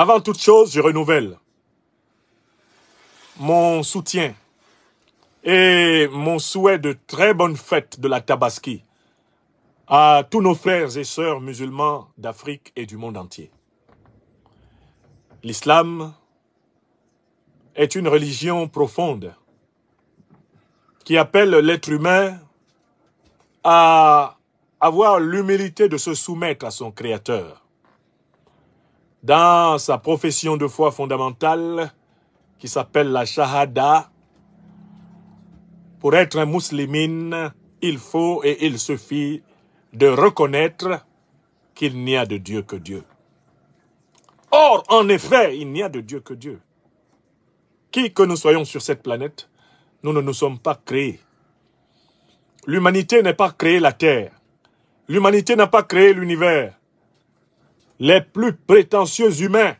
Avant toute chose, je renouvelle mon soutien et mon souhait de très bonne fête de la Tabaski à tous nos frères et sœurs musulmans d'Afrique et du monde entier. L'islam est une religion profonde qui appelle l'être humain à avoir l'humilité de se soumettre à son Créateur dans sa profession de foi fondamentale qui s'appelle la Shahada, pour être un musulman, il faut et il suffit de reconnaître qu'il n'y a de Dieu que Dieu. Or, en effet, il n'y a de Dieu que Dieu. Qui que nous soyons sur cette planète, nous ne nous sommes pas créés. L'humanité n'a pas créé la Terre. L'humanité n'a pas créé l'univers les plus prétentieux humains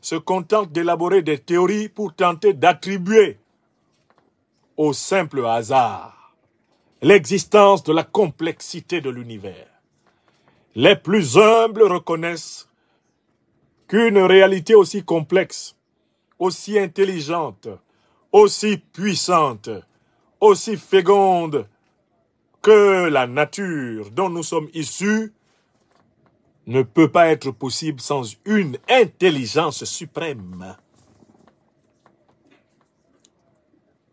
se contentent d'élaborer des théories pour tenter d'attribuer au simple hasard l'existence de la complexité de l'univers. Les plus humbles reconnaissent qu'une réalité aussi complexe, aussi intelligente, aussi puissante, aussi féconde que la nature dont nous sommes issus ne peut pas être possible sans une intelligence suprême.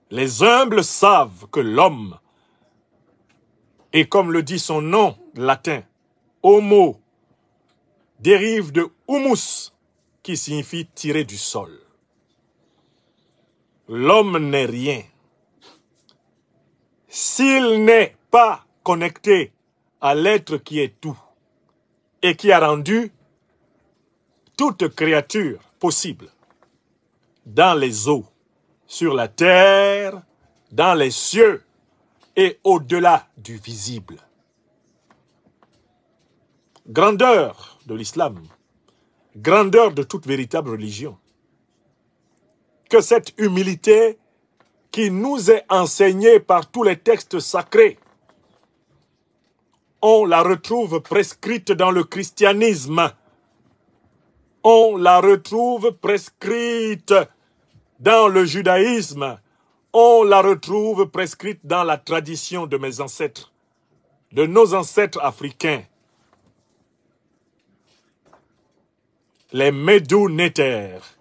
Les humbles savent que l'homme, et comme le dit son nom latin, homo, dérive de humus, qui signifie tirer du sol. L'homme n'est rien. S'il n'est pas connecté à l'être qui est tout, et qui a rendu toute créature possible dans les eaux, sur la terre, dans les cieux et au-delà du visible. Grandeur de l'islam, grandeur de toute véritable religion. Que cette humilité qui nous est enseignée par tous les textes sacrés on la retrouve prescrite dans le christianisme. On la retrouve prescrite dans le judaïsme. On la retrouve prescrite dans la tradition de mes ancêtres, de nos ancêtres africains. Les Médounétaires,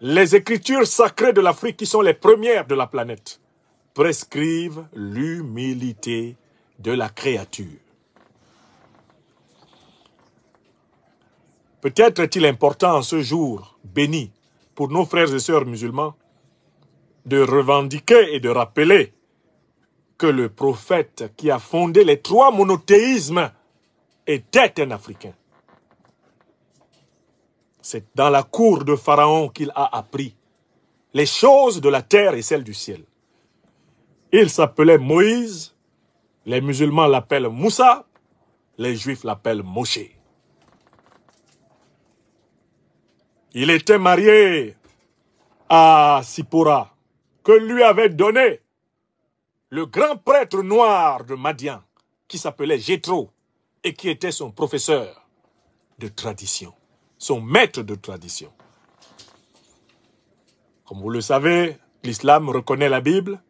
les écritures sacrées de l'Afrique qui sont les premières de la planète, prescrivent l'humilité de la créature. Peut-être est-il important en ce jour béni pour nos frères et sœurs musulmans de revendiquer et de rappeler que le prophète qui a fondé les trois monothéismes était un Africain. C'est dans la cour de Pharaon qu'il a appris les choses de la terre et celles du ciel. Il s'appelait Moïse, les musulmans l'appellent Moussa, les juifs l'appellent Moshe. Il était marié à Sipora, que lui avait donné le grand prêtre noir de Madian, qui s'appelait Jétro, et qui était son professeur de tradition, son maître de tradition. Comme vous le savez, l'islam reconnaît la Bible,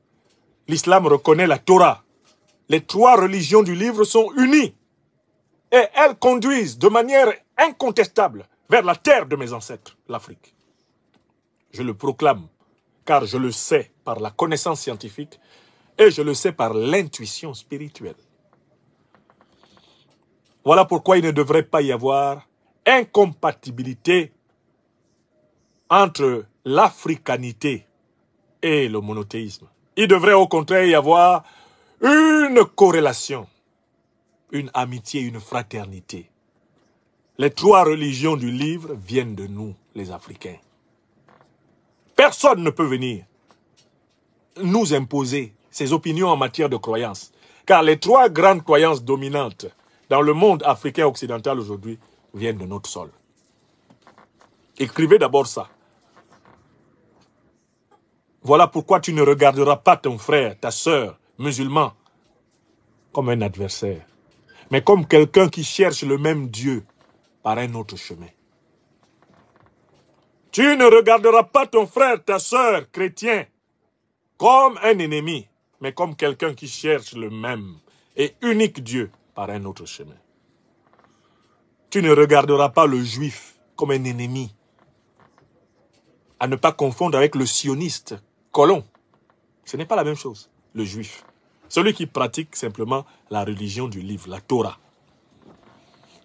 l'islam reconnaît la Torah. Les trois religions du livre sont unies et elles conduisent de manière incontestable vers la terre de mes ancêtres, l'Afrique. Je le proclame, car je le sais par la connaissance scientifique et je le sais par l'intuition spirituelle. Voilà pourquoi il ne devrait pas y avoir incompatibilité entre l'africanité et le monothéisme. Il devrait au contraire y avoir une corrélation, une amitié, une fraternité les trois religions du livre viennent de nous, les Africains. Personne ne peut venir nous imposer ses opinions en matière de croyance. Car les trois grandes croyances dominantes dans le monde africain occidental aujourd'hui viennent de notre sol. Écrivez d'abord ça. Voilà pourquoi tu ne regarderas pas ton frère, ta sœur, musulman, comme un adversaire, mais comme quelqu'un qui cherche le même Dieu par un autre chemin. Tu ne regarderas pas ton frère, ta soeur, chrétien, comme un ennemi, mais comme quelqu'un qui cherche le même et unique Dieu par un autre chemin. Tu ne regarderas pas le juif comme un ennemi, à ne pas confondre avec le sioniste, colon. Ce n'est pas la même chose, le juif. Celui qui pratique simplement la religion du livre, la Torah,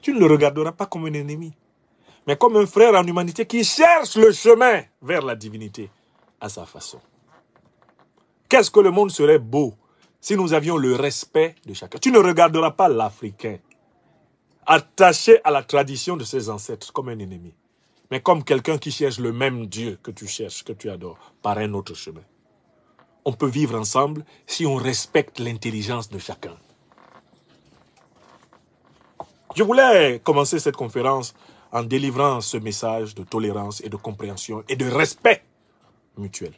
tu ne le regarderas pas comme un ennemi, mais comme un frère en humanité qui cherche le chemin vers la divinité à sa façon. Qu'est-ce que le monde serait beau si nous avions le respect de chacun Tu ne regarderas pas l'Africain attaché à la tradition de ses ancêtres comme un ennemi, mais comme quelqu'un qui cherche le même Dieu que tu cherches, que tu adores, par un autre chemin. On peut vivre ensemble si on respecte l'intelligence de chacun. Je voulais commencer cette conférence en délivrant ce message de tolérance et de compréhension et de respect mutuel.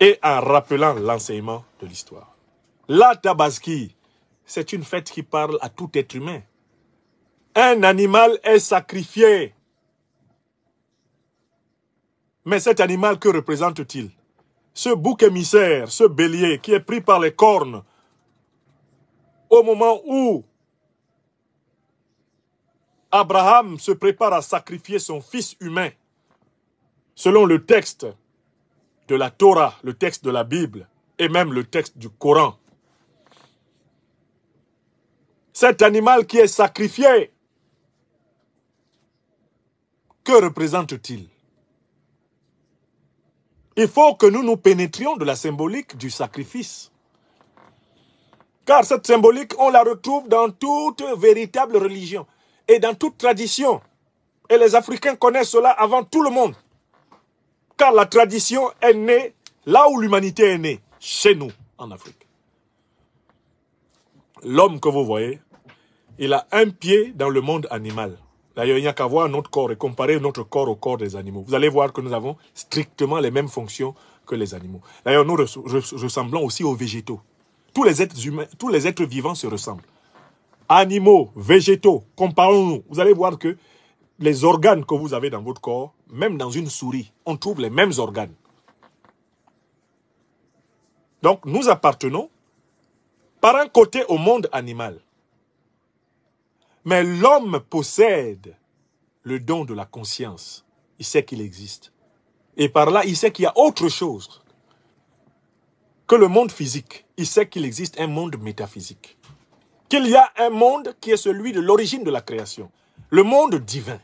Et en rappelant l'enseignement de l'histoire. La Tabaski, c'est une fête qui parle à tout être humain. Un animal est sacrifié. Mais cet animal, que représente-t-il Ce bouc émissaire, ce bélier qui est pris par les cornes, au moment où Abraham se prépare à sacrifier son fils humain, selon le texte de la Torah, le texte de la Bible et même le texte du Coran. Cet animal qui est sacrifié, que représente-t-il Il faut que nous nous pénétrions de la symbolique du sacrifice. Car cette symbolique, on la retrouve dans toute véritable religion et dans toute tradition. Et les Africains connaissent cela avant tout le monde. Car la tradition est née là où l'humanité est née, chez nous, en Afrique. L'homme que vous voyez, il a un pied dans le monde animal. D'ailleurs, il n'y a qu'à voir notre corps et comparer notre corps au corps des animaux. Vous allez voir que nous avons strictement les mêmes fonctions que les animaux. D'ailleurs, nous ressemblons aussi aux végétaux. Tous les êtres humains, tous les êtres vivants se ressemblent animaux, végétaux, comparons-nous. Vous allez voir que les organes que vous avez dans votre corps, même dans une souris, on trouve les mêmes organes. Donc, nous appartenons par un côté au monde animal. Mais l'homme possède le don de la conscience. Il sait qu'il existe. Et par là, il sait qu'il y a autre chose que le monde physique. Il sait qu'il existe un monde métaphysique qu'il y a un monde qui est celui de l'origine de la création, le monde divin.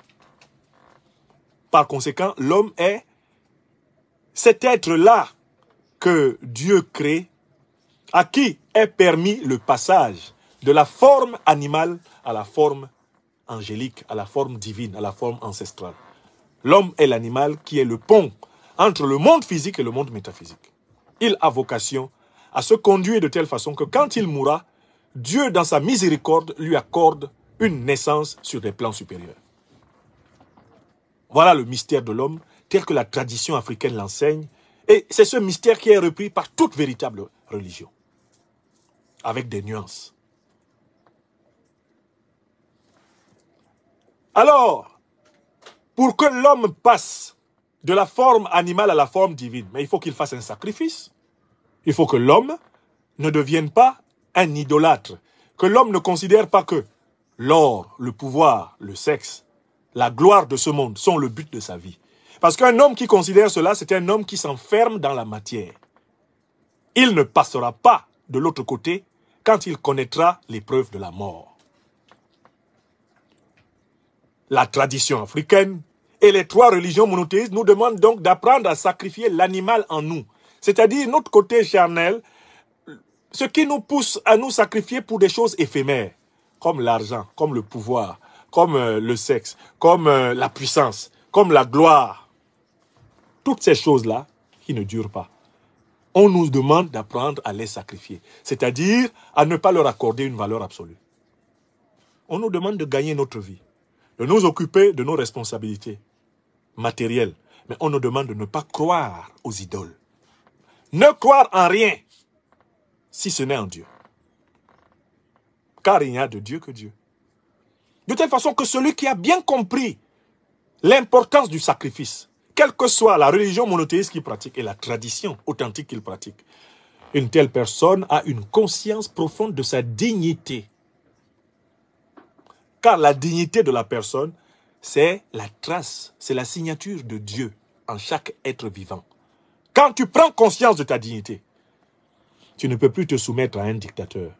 Par conséquent, l'homme est cet être-là que Dieu crée, à qui est permis le passage de la forme animale à la forme angélique, à la forme divine, à la forme ancestrale. L'homme est l'animal qui est le pont entre le monde physique et le monde métaphysique. Il a vocation à se conduire de telle façon que quand il mourra, Dieu, dans sa miséricorde, lui accorde une naissance sur des plans supérieurs. Voilà le mystère de l'homme tel que la tradition africaine l'enseigne. Et c'est ce mystère qui est repris par toute véritable religion, avec des nuances. Alors, pour que l'homme passe de la forme animale à la forme divine, mais il faut qu'il fasse un sacrifice. Il faut que l'homme ne devienne pas un idolâtre, que l'homme ne considère pas que l'or, le pouvoir, le sexe, la gloire de ce monde sont le but de sa vie. Parce qu'un homme qui considère cela, c'est un homme qui s'enferme dans la matière. Il ne passera pas de l'autre côté quand il connaîtra l'épreuve de la mort. La tradition africaine et les trois religions monothéistes nous demandent donc d'apprendre à sacrifier l'animal en nous, c'est-à-dire notre côté charnel ce qui nous pousse à nous sacrifier pour des choses éphémères, comme l'argent, comme le pouvoir, comme euh, le sexe, comme euh, la puissance, comme la gloire. Toutes ces choses-là qui ne durent pas. On nous demande d'apprendre à les sacrifier, c'est-à-dire à ne pas leur accorder une valeur absolue. On nous demande de gagner notre vie, de nous occuper de nos responsabilités matérielles, mais on nous demande de ne pas croire aux idoles. Ne croire en rien, si ce n'est en Dieu. Car il n'y a de Dieu que Dieu. De telle façon que celui qui a bien compris l'importance du sacrifice, quelle que soit la religion monothéiste qu'il pratique et la tradition authentique qu'il pratique, une telle personne a une conscience profonde de sa dignité. Car la dignité de la personne, c'est la trace, c'est la signature de Dieu en chaque être vivant. Quand tu prends conscience de ta dignité, tu ne peux plus te soumettre à un dictateur.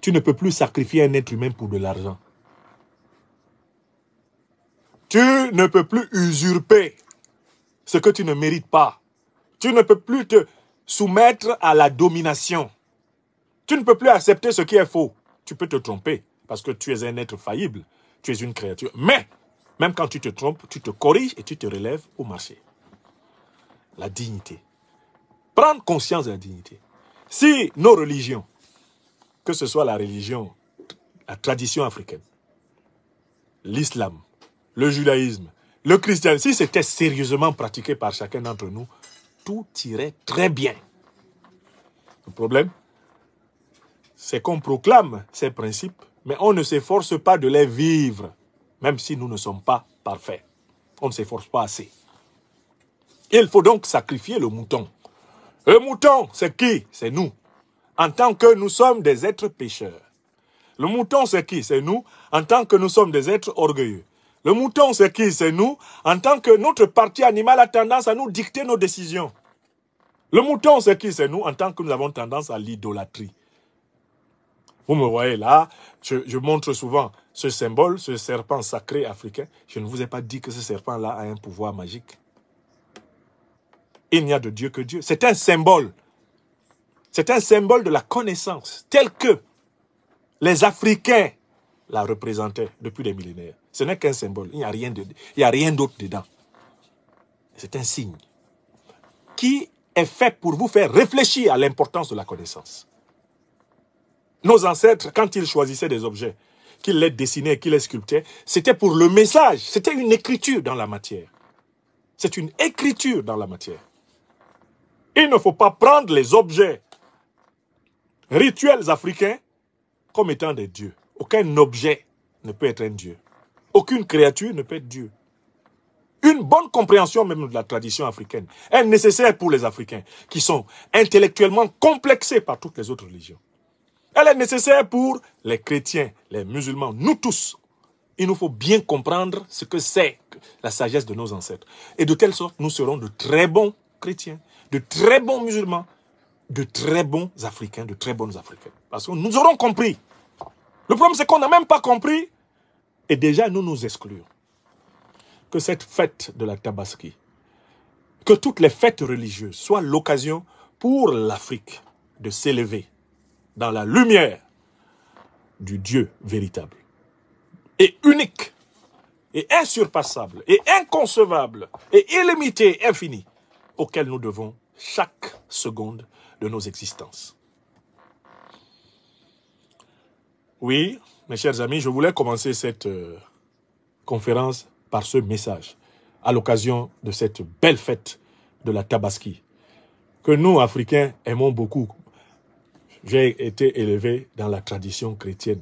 Tu ne peux plus sacrifier un être humain pour de l'argent. Tu ne peux plus usurper ce que tu ne mérites pas. Tu ne peux plus te soumettre à la domination. Tu ne peux plus accepter ce qui est faux. Tu peux te tromper parce que tu es un être faillible. Tu es une créature. Mais, même quand tu te trompes, tu te corriges et tu te relèves au marché. La dignité. Prendre conscience de la dignité. Si nos religions, que ce soit la religion, la tradition africaine, l'islam, le judaïsme, le christianisme, si c'était sérieusement pratiqué par chacun d'entre nous, tout irait très bien. Le problème, c'est qu'on proclame ces principes, mais on ne s'efforce pas de les vivre, même si nous ne sommes pas parfaits. On ne s'efforce pas assez. Il faut donc sacrifier le mouton. Le mouton, c'est qui C'est nous. En tant que nous sommes des êtres pécheurs. Le mouton, c'est qui C'est nous. En tant que nous sommes des êtres orgueilleux. Le mouton, c'est qui C'est nous. En tant que notre partie animale a tendance à nous dicter nos décisions. Le mouton, c'est qui C'est nous. En tant que nous avons tendance à l'idolâtrie. Vous me voyez là, je, montre souvent ce symbole, ce serpent sacré africain. Je ne vous ai pas dit que ce serpent-là a un pouvoir magique il n'y a de Dieu que Dieu. C'est un symbole. C'est un symbole de la connaissance telle que les Africains la représentaient depuis des millénaires. Ce n'est qu'un symbole. Il n'y a rien d'autre dedans. C'est un signe qui est fait pour vous faire réfléchir à l'importance de la connaissance. Nos ancêtres, quand ils choisissaient des objets, qu'ils les dessinaient, qu'ils les sculptaient, c'était pour le message. C'était une écriture dans la matière. C'est une écriture dans la matière. Il ne faut pas prendre les objets rituels africains comme étant des dieux. Aucun objet ne peut être un dieu. Aucune créature ne peut être dieu. Une bonne compréhension même de la tradition africaine est nécessaire pour les Africains qui sont intellectuellement complexés par toutes les autres religions. Elle est nécessaire pour les chrétiens, les musulmans, nous tous. Il nous faut bien comprendre ce que c'est la sagesse de nos ancêtres. Et de telle sorte, nous serons de très bons chrétiens de très bons musulmans, de très bons Africains, de très bonnes Africaines. Parce que nous aurons compris. Le problème, c'est qu'on n'a même pas compris. Et déjà, nous nous excluons. Que cette fête de la Tabaski, que toutes les fêtes religieuses soient l'occasion pour l'Afrique de s'élever dans la lumière du Dieu véritable et unique et insurpassable et inconcevable et illimité, infini auquel nous devons chaque seconde de nos existences. Oui, mes chers amis, je voulais commencer cette euh, conférence par ce message, à l'occasion de cette belle fête de la Tabaski, que nous, Africains, aimons beaucoup. J'ai été élevé dans la tradition chrétienne,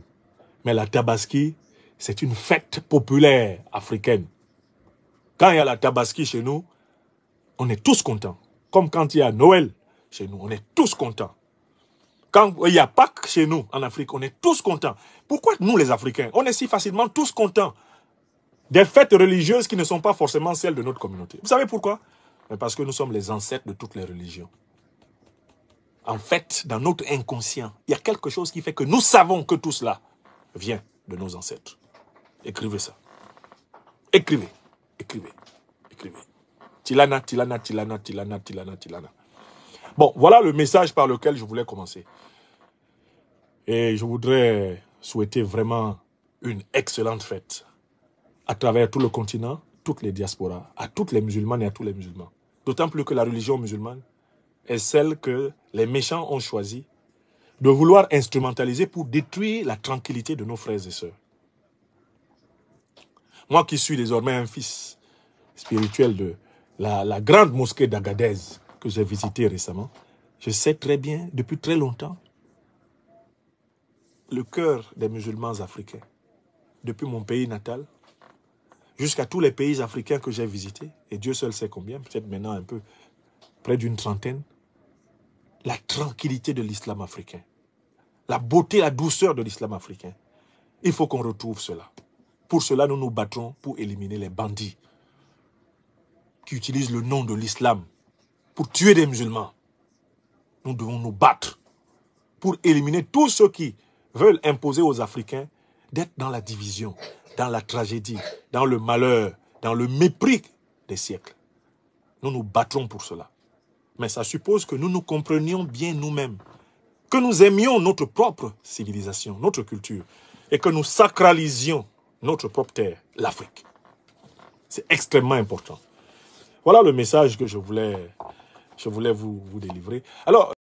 mais la Tabaski, c'est une fête populaire africaine. Quand il y a la Tabaski chez nous, on est tous contents. Comme quand il y a Noël chez nous, on est tous contents. Quand il y a Pâques chez nous, en Afrique, on est tous contents. Pourquoi nous, les Africains, on est si facilement tous contents des fêtes religieuses qui ne sont pas forcément celles de notre communauté Vous savez pourquoi Parce que nous sommes les ancêtres de toutes les religions. En fait, dans notre inconscient, il y a quelque chose qui fait que nous savons que tout cela vient de nos ancêtres. Écrivez ça. Écrivez, écrivez, écrivez. Tilana, Tilana, Tilana, Tilana, Tilana, Tilana. Bon, voilà le message par lequel je voulais commencer. Et je voudrais souhaiter vraiment une excellente fête à travers tout le continent, toutes les diasporas, à toutes les musulmanes et à tous les musulmans. D'autant plus que la religion musulmane est celle que les méchants ont choisi de vouloir instrumentaliser pour détruire la tranquillité de nos frères et sœurs. Moi qui suis désormais un fils spirituel de la, grande mosquée d'Agadez que j'ai visitée récemment, je sais très bien, depuis très longtemps, le cœur des musulmans africains, depuis mon pays natal, jusqu'à tous les pays africains que j'ai visités, et Dieu seul sait combien, peut-être maintenant un peu, près d'une trentaine, la tranquillité de l'islam africain, la beauté, la douceur de l'islam africain. Il faut qu'on retrouve cela. Pour cela, nous nous battrons pour éliminer les bandits qui utilisent le nom de l'islam pour tuer des musulmans. Nous devons nous battre pour éliminer tous ceux qui veulent imposer aux Africains d'être dans la division, dans la tragédie, dans le malheur, dans le mépris des siècles. Nous nous battrons pour cela. Mais ça suppose que nous nous comprenions bien nous-mêmes, que nous aimions notre propre civilisation, notre culture, et que nous sacralisions notre propre terre, l'Afrique. C'est extrêmement important. Voilà le message que je voulais, je voulais vous, vous délivrer. Alors,